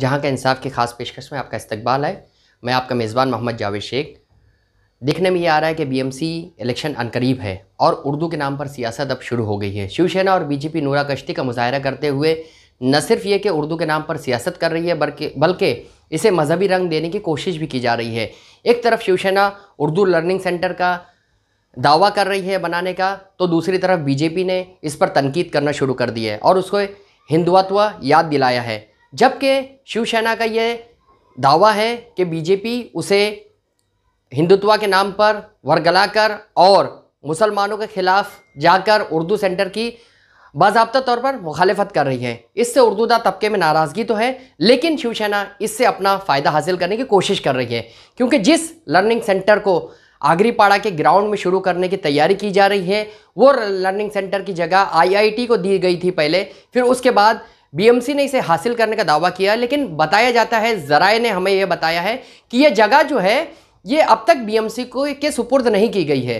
जहाँ के इंसाफ की खास पेशकश में आपका इस्तकबाल है मैं आपका मेज़बान मोहम्मद जावेद शेख देखने में ये आ रहा है कि बीएमसी इलेक्शन अनकरीब है और उर्दू के नाम पर सियासत अब शुरू हो गई है शिवसेना और बीजेपी नूरा कश्ती का मुजाहरा करते हुए न सिर्फ ये कि उर्दू के नाम पर सियासत कर रही है बल्कि बल्कि इसे मजहबी रंग देने की कोशिश भी की जा रही है एक तरफ शिवसेना उर्दू लर्निंग सेंटर का दावा कर रही है बनाने का तो दूसरी तरफ बीजेपी ने इस पर तनकीद करना शुरू कर दी है और उसको हिंदुत्व याद दिलाया है जबकि शिवसेना का ये दावा है कि बीजेपी उसे हिंदुत्व के नाम पर वरगलाकर और मुसलमानों के ख़िलाफ़ जाकर उर्दू सेंटर की बाबा तौर पर मुखालफत कर रही है इससे उर्दूदा तबके में नाराज़गी तो है लेकिन शिवसेना इससे अपना फ़ायदा हासिल करने की कोशिश कर रही है क्योंकि जिस लर्निंग सेंटर को आगरीपाड़ा के ग्राउंड में शुरू करने की तैयारी की जा रही है वो लर्निंग सेंटर की जगह आईआईटी को दी गई थी पहले फिर उसके बाद बीएमसी ने इसे हासिल करने का दावा किया लेकिन बताया जाता है जराए ने हमें यह बताया है कि यह जगह जो है ये अब तक बीएमसी को के सुपुर्द नहीं की गई है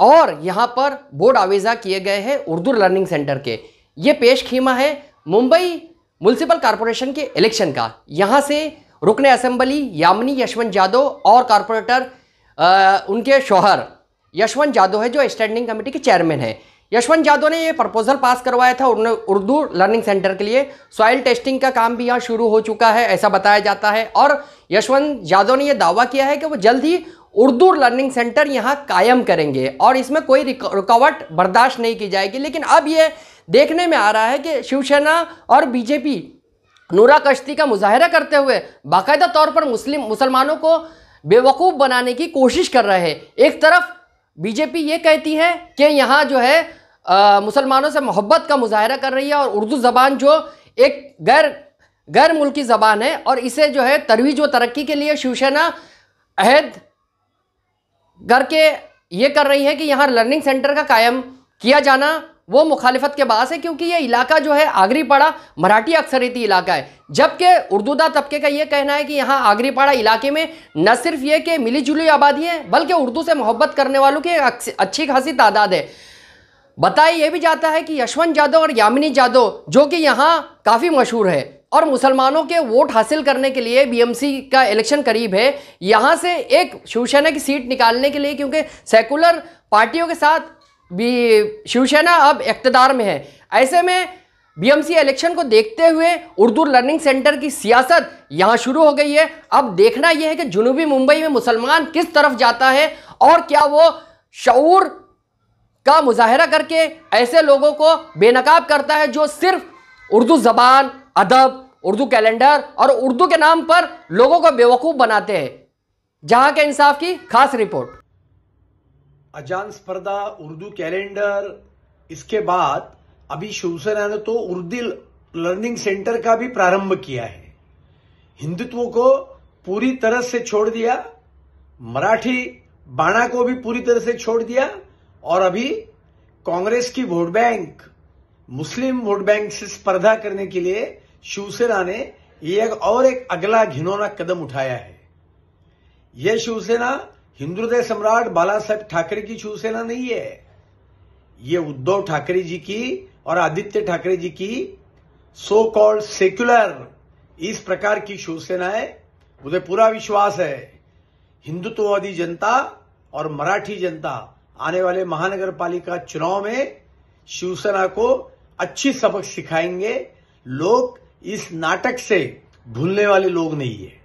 और यहाँ पर बोर्ड आवेजा किए गए हैं उर्दू लर्निंग सेंटर के ये पेश खीमा है मुंबई म्यूनसिपल कॉरपोरेशन के इलेक्शन का यहाँ से रुकन असम्बली यामिनी यशवंत यादव और कॉरपोरेटर उनके शोहर यशवंत यादव है जो स्टैंडिंग कमेटी के चेयरमैन हैं यशवंत जादव ने ये प्रपोजल पास करवाया था उन्होंने उर्दू लर्निंग सेंटर के लिए सॉइल टेस्टिंग का काम भी यहाँ शुरू हो चुका है ऐसा बताया जाता है और यशवंत जादव ने यह दावा किया है कि वो जल्द ही उर्दू लर्निंग सेंटर यहाँ कायम करेंगे और इसमें कोई रुकावट बर्दाश्त नहीं की जाएगी लेकिन अब ये देखने में आ रहा है कि शिवसेना और बीजेपी नूरा कश्ती का मुजाहरा करते हुए बाकायदा तौर पर मुस्लिम मुसलमानों को बेवकूफ़ बनाने की कोशिश कर रहे हैं एक तरफ बीजेपी ये कहती है कि यहाँ जो है मुसलमानों से मोहब्बत का मुजाहरा कर रही है और उर्दू ज़बान जो एक गैर गैर मुल्की ज़बान है और इसे जो है तरवीज व तरक्की के लिए शिवसेना अहद करके ये कर रही है कि यहाँ लर्निंग सेंटर का कायम किया जाना वो मुखालफत के बास है क्योंकि ये इलाका जो है आगरी पाड़ा मराठी अक्सरीती इलाका है जबकि उर्दूदा तबके का ये कहना है कि यहाँ आगरी पाड़ा इलाके में न सिर्फ ये कि मिली जुली आबादी है बल्कि उर्दू से मोहब्बत करने वालों की अच्छी खासी तादाद है बताया यह भी जाता है कि यशवंत जादव और यामिनी जादव जो कि यहाँ काफ़ी मशहूर है और मुसलमानों के वोट हासिल करने के लिए बीएमसी का इलेक्शन करीब है यहाँ से एक शिवसेना की सीट निकालने के लिए क्योंकि सेकुलर पार्टियों के साथ भी शिवसेना अब इकतदार में है ऐसे में बीएमसी इलेक्शन को देखते हुए उर्दू लर्निंग सेंटर की सियासत यहाँ शुरू हो गई है अब देखना यह है कि जुनूबी मुंबई में मुसलमान किस तरफ जाता है और क्या वो शूर का मुजाहरा करके ऐसे लोगों को बेनकाब करता है जो सिर्फ उर्दू ज़बान अदब उर्दू कैलेंडर और उर्दू के नाम पर लोगों को बेवकूफ़ बनाते हैं जहां के इंसाफ की खास रिपोर्ट अजान स्पर्धा उर्दू कैलेंडर इसके बाद अभी शिवसेना ने तो उर्दू लर्निंग सेंटर का भी प्रारंभ किया है हिंदुत्व को पूरी तरह से छोड़ दिया मराठी बाणा को भी पूरी तरह से छोड़ दिया और अभी कांग्रेस की vote bank Muslim vote bank से स्पर्धा करने के लिए शिवसेना ने एक और एक अगला घिनौना कदम उठाया है यह शिवसेना हिंदुदय सम्राट बाला साहेब ठाकरे की शिवसेना नहीं है ये उद्धव ठाकरे जी की और आदित्य ठाकरे जी की सो कॉल्ड सेक्युलर इस प्रकार की शिवसेना है मुझे पूरा विश्वास है हिंदुत्ववादी जनता और मराठी जनता आने वाले महानगर पालिका चुनाव में शिवसेना को अच्छी सबक सिखाएंगे लोग इस नाटक से भूलने वाले लोग नहीं है